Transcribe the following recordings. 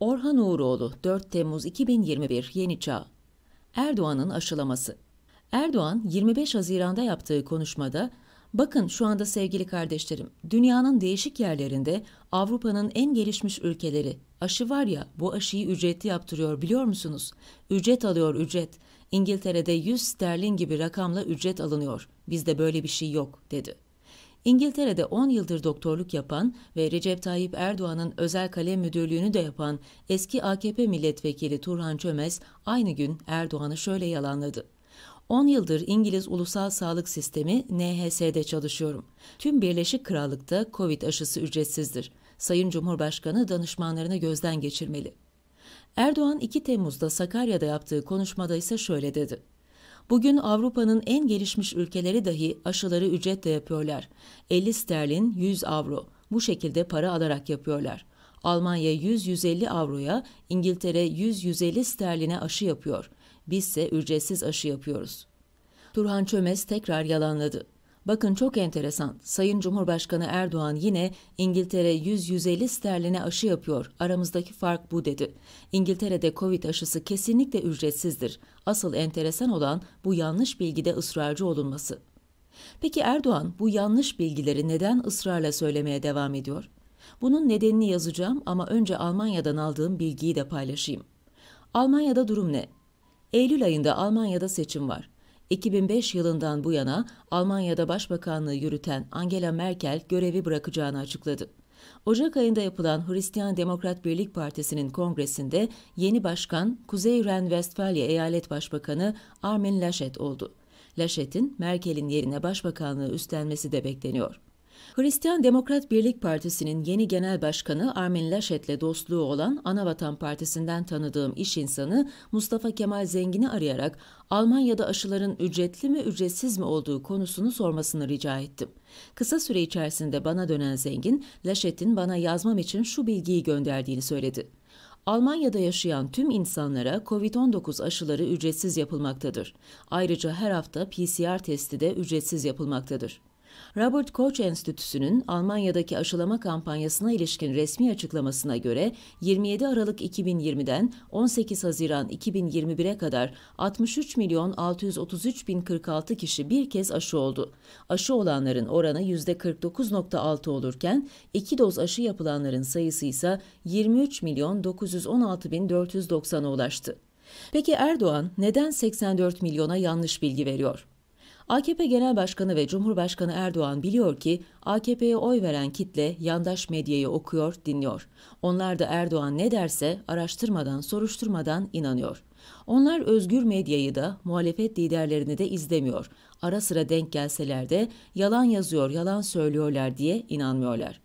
Orhan Uğuroğlu 4 Temmuz 2021 Yeni Çağ Erdoğan'ın aşılaması Erdoğan 25 Haziran'da yaptığı konuşmada Bakın şu anda sevgili kardeşlerim, dünyanın değişik yerlerinde Avrupa'nın en gelişmiş ülkeleri aşı var ya bu aşıyı ücretli yaptırıyor biliyor musunuz? Ücret alıyor ücret. İngiltere'de 100 sterlin gibi rakamla ücret alınıyor. Bizde böyle bir şey yok dedi. İngiltere'de 10 yıldır doktorluk yapan ve Recep Tayyip Erdoğan'ın özel kalem müdürlüğünü de yapan eski AKP milletvekili Turhan Çömez aynı gün Erdoğan'ı şöyle yalanladı. 10 yıldır İngiliz Ulusal Sağlık Sistemi NHS'de çalışıyorum. Tüm Birleşik Krallık'ta Covid aşısı ücretsizdir. Sayın Cumhurbaşkanı danışmanlarını gözden geçirmeli. Erdoğan 2 Temmuz'da Sakarya'da yaptığı konuşmada ise şöyle dedi. Bugün Avrupa'nın en gelişmiş ülkeleri dahi aşıları ücretle yapıyorlar. 50 sterlin 100 avro. Bu şekilde para alarak yapıyorlar. Almanya 100-150 avroya, İngiltere 100-150 sterline aşı yapıyor. Bizse ücretsiz aşı yapıyoruz. Turhan Çömez tekrar yalanladı. Bakın çok enteresan. Sayın Cumhurbaşkanı Erdoğan yine İngiltere 100-150 sterline aşı yapıyor. Aramızdaki fark bu dedi. İngiltere'de Covid aşısı kesinlikle ücretsizdir. Asıl enteresan olan bu yanlış bilgide ısrarcı olunması. Peki Erdoğan bu yanlış bilgileri neden ısrarla söylemeye devam ediyor? Bunun nedenini yazacağım ama önce Almanya'dan aldığım bilgiyi de paylaşayım. Almanya'da durum ne? Eylül ayında Almanya'da seçim var. 2005 yılından bu yana Almanya'da başbakanlığı yürüten Angela Merkel görevi bırakacağını açıkladı. Ocak ayında yapılan Hristiyan Demokrat Birlik Partisi'nin kongresinde yeni başkan Kuzey Ren-Vestfalya Eyalet Başbakanı Armin Laschet oldu. Laschet'in Merkel'in yerine başbakanlığı üstlenmesi de bekleniyor. Hristiyan Demokrat Birlik Partisi'nin yeni genel başkanı Armin Laşet'le dostluğu olan Anavatan Partisi'nden tanıdığım iş insanı Mustafa Kemal Zengin'i arayarak Almanya'da aşıların ücretli mi ücretsiz mi olduğu konusunu sormasını rica ettim. Kısa süre içerisinde bana dönen Zengin, Laşet'in bana yazmam için şu bilgiyi gönderdiğini söyledi. Almanya'da yaşayan tüm insanlara COVID-19 aşıları ücretsiz yapılmaktadır. Ayrıca her hafta PCR testi de ücretsiz yapılmaktadır. Robert Koch Enstitüsü'nün Almanya'daki aşılama kampanyasına ilişkin resmi açıklamasına göre 27 Aralık 2020'den 18 Haziran 2021'e kadar 63 milyon 633 bin 46 kişi bir kez aşı oldu. Aşı olanların oranı %49.6 olurken iki doz aşı yapılanların sayısı ise 23 milyon 916 bin 490'a ulaştı. Peki Erdoğan neden 84 milyona yanlış bilgi veriyor? AKP Genel Başkanı ve Cumhurbaşkanı Erdoğan biliyor ki AKP'ye oy veren kitle yandaş medyayı okuyor, dinliyor. Onlar da Erdoğan ne derse araştırmadan, soruşturmadan inanıyor. Onlar özgür medyayı da muhalefet liderlerini de izlemiyor. Ara sıra denk gelseler de yalan yazıyor, yalan söylüyorlar diye inanmıyorlar.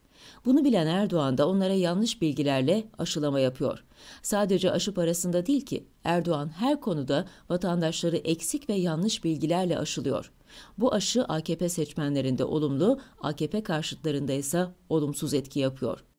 Bunu bilen Erdoğan da onlara yanlış bilgilerle aşılama yapıyor. Sadece aşı parasında değil ki Erdoğan her konuda vatandaşları eksik ve yanlış bilgilerle aşılıyor. Bu aşı AKP seçmenlerinde olumlu, AKP karşıtlarında ise olumsuz etki yapıyor.